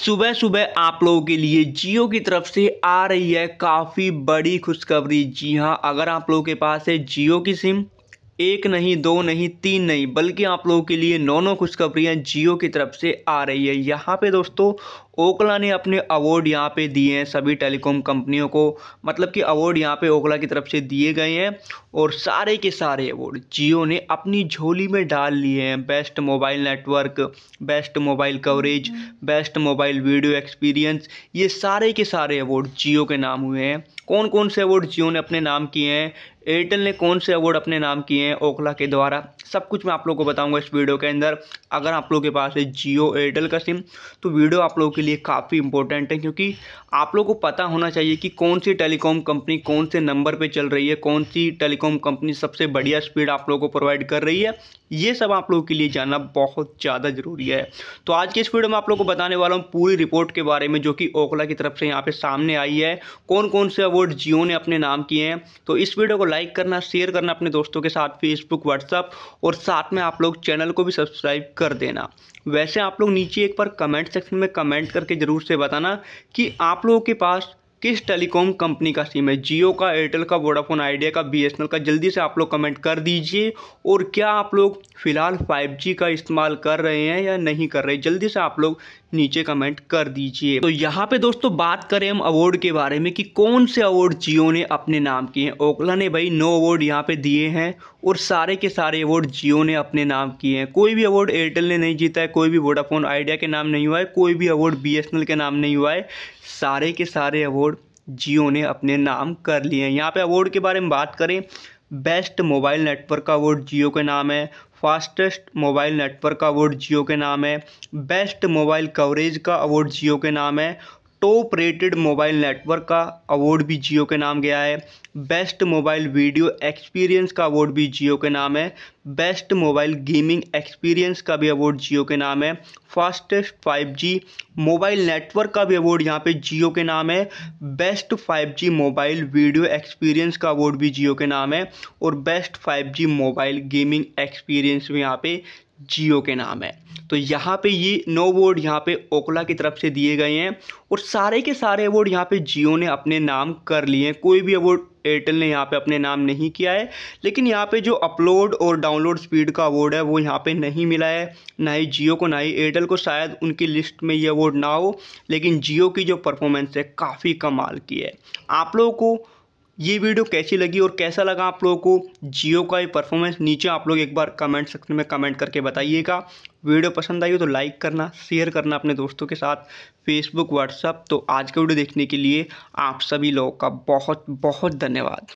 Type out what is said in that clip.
सुबह सुबह आप लोगों के लिए जियो की तरफ से आ रही है काफ़ी बड़ी खुशखबरी जी हाँ अगर आप लोगों के पास है जियो की सिम एक नहीं दो नहीं तीन नहीं बल्कि आप लोगों के लिए नौ नौ खुशखबरियाँ जियो की तरफ से आ रही है यहाँ पे दोस्तों ओकला ने अपने अवार्ड यहाँ पे दिए हैं सभी टेलीकॉम कंपनियों को मतलब कि अवार्ड यहाँ पे ओकला की तरफ से दिए गए हैं और सारे के सारे अवार्ड जियो ने अपनी झोली में डाल लिए हैं best mobile network best mobile coverage best mobile video experience ये सारे के सारे अवार्ड जियो के नाम हुए हैं कौन कौन से अवार्ड जियो ने अपने नाम किए हैं एयरटेल ने कौन से अवार्ड अपने नाम किए हैं ओखला के द्वारा सब कुछ मैं आप लोगों को बताऊंगा इस वीडियो के अंदर अगर आप लोगों के पास है जियो एयरटेल का सिम तो वीडियो आप लोगों की आपके लिए काफ़ी इंपॉर्टेंट है क्योंकि आप लोग को पता होना चाहिए कि कौन सी टेलीकॉम कंपनी कौन से नंबर पे चल रही है कौन सी टेलीकॉम कंपनी सबसे बढ़िया स्पीड आप लोगों को प्रोवाइड कर रही है ये सब आप लोगों के लिए जानना बहुत ज़्यादा ज़रूरी है तो आज के इस वीडियो में आप लोग को बताने वाला हूँ पूरी रिपोर्ट के बारे में जो कि ओखला की तरफ से यहाँ पे सामने आई है कौन कौन से अवार्ड जियो ने अपने नाम किए हैं तो इस वीडियो को लाइक करना शेयर करना अपने दोस्तों के साथ फेसबुक व्हाट्सअप और साथ में आप लोग चैनल को भी सब्सक्राइब कर देना वैसे आप लोग नीचे एक बार कमेंट सेक्शन में कमेंट कमेंट करके ज़रूर से बताना कि आप लोगों के पास किस टेलीकॉम कंपनी का सिम है जियो का एयरटेल का वोडाफोन आइडिया का बीएसएनएल का जल्दी से आप लोग कमेंट कर दीजिए और क्या आप लोग फ़िलहाल 5G का इस्तेमाल कर रहे हैं या नहीं कर रहे जल्दी से आप लोग नीचे कमेंट कर दीजिए तो यहाँ पे दोस्तों बात करें हम अवार्ड के बारे में कि कौन से अवार्ड जियो ने अपने नाम किए हैं ओखला ने भाई नौ अवार्ड यहाँ पर दिए हैं और सारे के सारे अवार्ड जियो ने अपने नाम किए हैं कोई भी अवार्ड एयरटेल ने नहीं जीता है कोई भी वोडाफोन आइडिया के नाम नहीं हुआ है कोई भी अवार्ड बी के नाम नहीं हुआ है सारे के सारे अवार्ड जियो ने अपने नाम कर लिए हैं यहाँ पर अवार्ड के बारे में बात करें बेस्ट मोबाइल नेटवर्क का अवार्ड जियो के नाम है फास्टेस्ट मोबाइल नेटवर्क का अवार्ड जियो के नाम है बेस्ट मोबाइल कवरेज का अवार्ड जियो के नाम है टॉप रेटेड मोबाइल नेटवर्क का अवार्ड भी जियो के नाम गया है बेस्ट मोबाइल वीडियो एक्सपीरियंस का अवार्ड भी जियो के नाम है बेस्ट मोबाइल गेमिंग एक्सपीरियंस का भी अवार्ड जियो के नाम है फास्टेस्ट 5G मोबाइल नेटवर्क का भी अवार्ड यहाँ पे जियो के नाम है best 5G mobile video experience का अवार्ड भी जियो के नाम है और best 5G mobile gaming experience भी यहाँ पे जियो के नाम है तो यहाँ पे ये नौ अवॉर्ड यहाँ पे ओकला की तरफ से दिए गए हैं और सारे के सारे अवार्ड यहाँ पे जियो ने अपने नाम कर लिए हैं कोई भी अवॉर्ड एयरटेल ने यहाँ पे अपने नाम नहीं किया है लेकिन यहाँ पे जो अपलोड और डाउनलोड स्पीड का अवार्ड है वो यहाँ पे नहीं मिला है ना ही जियो को ना ही एयरटेल को शायद उनकी लिस्ट में ये अवॉर्ड ना हो लेकिन जियो की जो परफॉर्मेंस है काफ़ी कमाल की है आप लोगों को ये वीडियो कैसी लगी और कैसा लगा आप लोगों को जियो का ये परफॉर्मेंस नीचे आप लोग एक बार कमेंट सेक्शन में कमेंट करके बताइएगा वीडियो पसंद आई हो तो लाइक करना शेयर करना अपने दोस्तों के साथ फेसबुक व्हाट्सअप तो आज का वीडियो देखने के लिए आप सभी लोगों का बहुत बहुत धन्यवाद